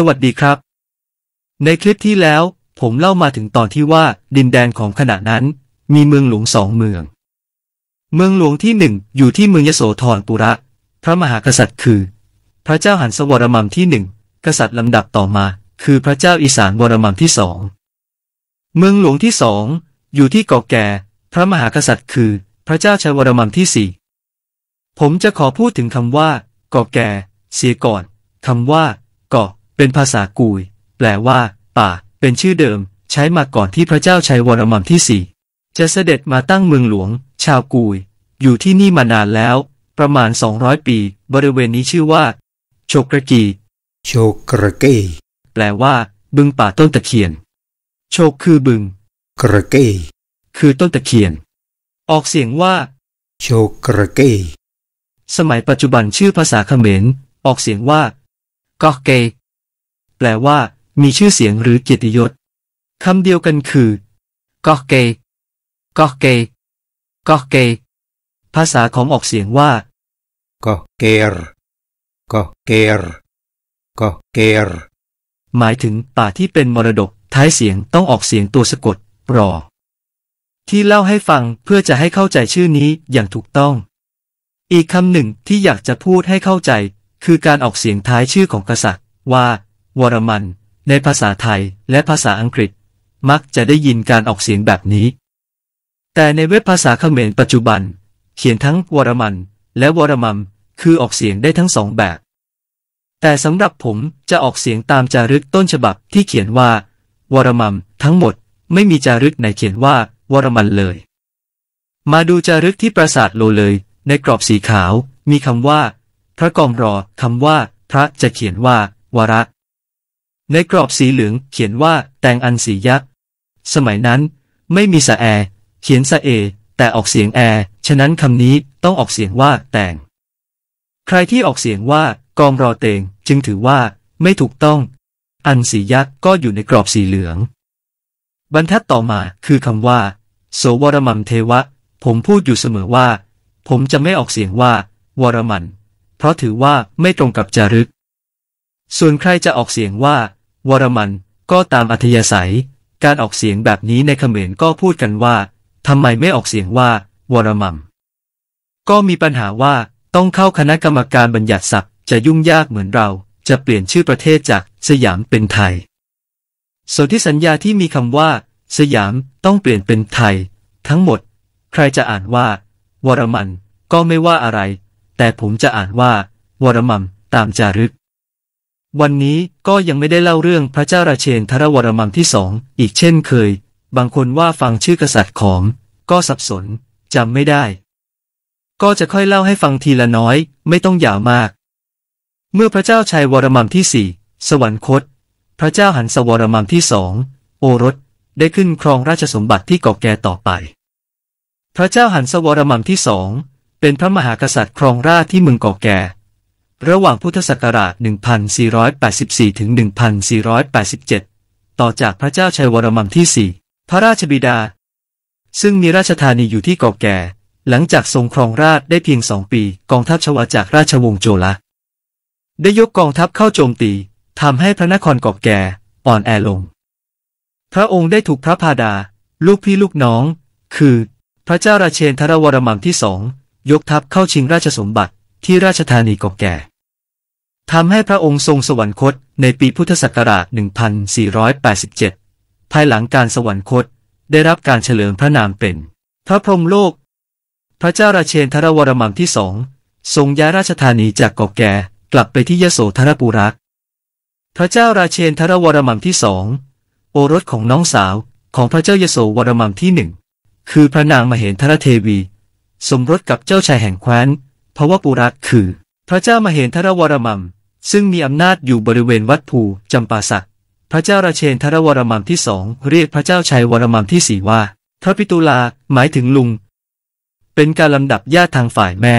สวัสดีครับ ในคลิปที่แล้ว ผมเล่ามาถึงตอนที่ว่าดินแดนของขณะนั้นมีเมืองหลวงสองเมือง เมืองหลวงที่หนึ่งอยู่ที่เมืองยโสธรปุระ พระมหากษัตริย์คือ พระเจ้าหันสวรมัมที่หนึ่งกษัตริย์ลำดับต่อมา คือพระเจ้าอีสานวรมัมที่สองเมืองหลวงที่สองอยู่ที่เกาะแก่ พระมหากษัตริย์คือ พระเจ้าชายวรมัมที่สี่ผมจะขอพูดถึงคำว่าเกาะแก่ เสียก่อนคำว่าเป็นภาษากุย แปลว่า ป่า เป็นชื่อเดิมใช้มาก่อนที่พระเจ้าชัยวรมันที่สี่จะเสด็จมาตั้งเมืองหลวง ชาวกุย อยู่ที่นี่มานานแล้ว ประมาณ 200 ปี บริเวณนี้ชื่อว่าโชกระกีโชกระกีแปลว่า บึงป่าต้นตะเคียน โชกคือบึง กระกีคือต้นตะเคียน ออกเสียงว่าโชกระกีสมัยปัจจุบันชื่อภาษาเขมรออกเสียงว่ากอกเกแปลว่า มีชื่อเสียงหรือเกียรติยศคำเดียวกันคือกอกเกกอกเกกอกเกภาษาของออกเสียงว่ากอกเกรกอกเกรกอกเกรหมายถึงป่าที่เป็นมรดก ท้ายเสียงต้องออกเสียงตัวสะกดรอที่เล่าให้ฟังเพื่อจะให้เข้าใจชื่อนี้อย่างถูกต้อง อีกคำหนึ่งที่อยากจะพูดให้เข้าใจคือการออกเสียงท้ายชื่อของกษัตริย์ว่าวรมัน ในภาษาไทยและภาษาอังกฤษมักจะได้ยินการออกเสียงแบบนี้ แต่ในเว็บภาษาเขมรปัจจุบัน เขียนทั้งวรมัน และวรมัมคือออกเสียงได้ทั้งสองแบบ แต่สำหรับผมจะออกเสียงตามจารึกต้นฉบับที่เขียนว่า วรมัมทั้งหมด ไม่มีจารึกไหนเขียนว่า วรมันเลย มาดูจารึกที่ปราสาทโลเลย ในกรอบสีขาว มีคำว่า พระกองรอคำว่า พระจะเขียนว่า วระในกรอบสีเหลือง เขียนว่าแตงอันสียักษ์สมัยนั้น ไม่มีสะแอเขียนสะเอ แต่ออกเสียงแอฉะนั้นคำนี้ต้องออกเสียงว่า แตง ใครที่ออกเสียงว่า กองรอเตงจึงถือว่า ไม่ถูกต้อง อันสียักษ์ก็อยู่ในกรอบสีเหลือง บรรทัดต่อมาคือคำว่าโสวรมัมเทวะ ผมพูดอยู่เสมอว่าผมจะไม่ออกเสียงว่า วรมัน เพราะถือว่าไม่ตรงกับจารึก ส่วนใครจะออกเสียงว่าวรมัน ก็ตามอัธยาศัย การออกเสียงแบบนี้ในเขมรก็พูดกันว่าทำไมไม่ออกเสียงว่า วรมัมก็มีปัญหาว่าต้องเข้าคณะกรรมการบัญญัติศัพท์จะยุ่งยากเหมือนเราจะเปลี่ยนชื่อประเทศจากสยามเป็นไทยสนธิสัญญาที่มีคำว่า สยามต้องเปลี่ยนเป็นไทย ทั้งหมด ใครจะอ่านว่า วรมัน ก็ไม่ว่าอะไร แต่ผมจะอ่านว่า วรมัมตามจารึกวันนี้ก็ยังไม่ได้เล่าเรื่องพระเจ้าราเชนทรวรมังที่สองอีกเช่นเคย บางคนว่าฟังชื่อกษัตริย์ของก็สับสนจำไม่ได้ ก็จะค่อยเล่าให้ฟังทีละน้อย ไม่ต้องยาวมาก เมื่อพระเจ้าชัยวรมังที่สี่สวรรคต พระเจ้าหันสวรมังที่สองโอรส ได้ขึ้นครองราชสมบัติที่เกาะแก่ต่อไป พระเจ้าหันสวรมังที่สองเป็นพระมหากษัตริย์ครองราชที่เมืองเกาะแก่ระหว่างพุทธศักราช1484 ถึง 1487 ต่อจากพระเจ้าชัยวรมันที่ 4 พระราชบิดา ซึ่งมีราชธานีอยู่ที่เกาะแก่ หลังจากทรงครองราชได้เพียงสองปีกองทัพชวาจากราชวงศ์โจละ ได้ยกกองทัพเข้าโจมตี ทำให้พระนครเกาะแก่อ่อนแอลง พระองค์ได้ถูกพระพาดา ลูกพี่ลูกน้อง คือ พระเจ้าราเชนทรวรมันที่สองยกทัพเข้าชิงราชสมบัติที่ราชธานีก่กแก่ทำให้พระองค์ทรงสวรรคตในปีพุทธศักราช1487 ภายหลังการสวรรคตได้รับการเฉลิมพระนามเป็น พระพรหมโลก พระเจ้าราเชนทรวรมังที่สองทรงย้ายราชธานีจากก่กแก่กลับไปที่ยโสธรปุรักพระเจ้าราเชนทรวรมังที่สองโอรสของน้องสาวของพระเจ้ายโสวรมังที่หนึ่งคือพระนางมเหนทรเทวี สมรสกับเจ้าชายแห่งแคว้นพวปุระคือ พระเจ้ามาเห็นทรวรมัมซึ่งมีอำนาจอยู่บริเวณวัดภูจำปาสักพระเจ้าราเชนทรวรมัมที่สอง เรียกพระเจ้าชัยวรมัมที่สี่ว่าพระปิตุลาหมายถึงลุง เป็นการลำดับญาติทางฝ่ายแม่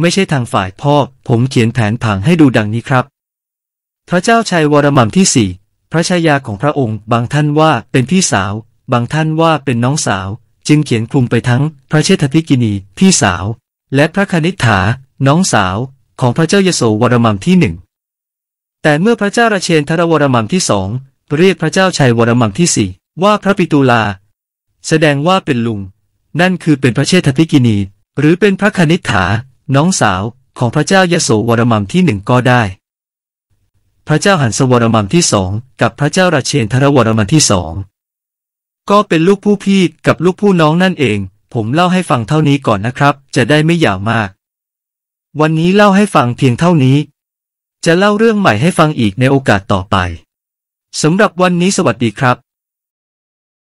ไม่ใช่ทางฝ่ายพ่อ ผมเขียนแผนผังให้ดูดังนี้ครับ พระเจ้าชัยวรมัมที่สี่ พระชายาของพระองค์บางท่านว่าเป็นพี่สาว บางท่านว่าเป็นน้องสาว จึงเขียนคลุมไปทั้งพระเชษฐพิกินีพี่สาวและพระคณิษฐา น้องสาว ของพระเจ้ายโสวรมังที่หนึ่ง แต่เมื่อพระเจ้าราเชนทรวรมังที่สองเรียกพระเจ้าชัยวรมังที่สี่ว่าพระปิตุลา แสดงว่าเป็นลุง นั่นคือเป็นพระเชษฐพิกินี หรือเป็นพระคณิษฐา น้องสาว ของพระเจ้ายโสวรมังที่หนึ่งก็ได้ พระเจ้าหันสวรมังที่สองกับพระเจ้าราเชนทรวรมังที่สองก็เป็นลูกผู้พี่กับลูกผู้น้องนั่นเองผมเล่าให้ฟังเท่านี้ก่อนนะครับ จะได้ไม่ยาวมาก วันนี้เล่าให้ฟังเพียงเท่านี้ จะเล่าเรื่องใหม่ให้ฟังอีกในโอกาสต่อไปสำหรับวันนี้สวัสดีครับ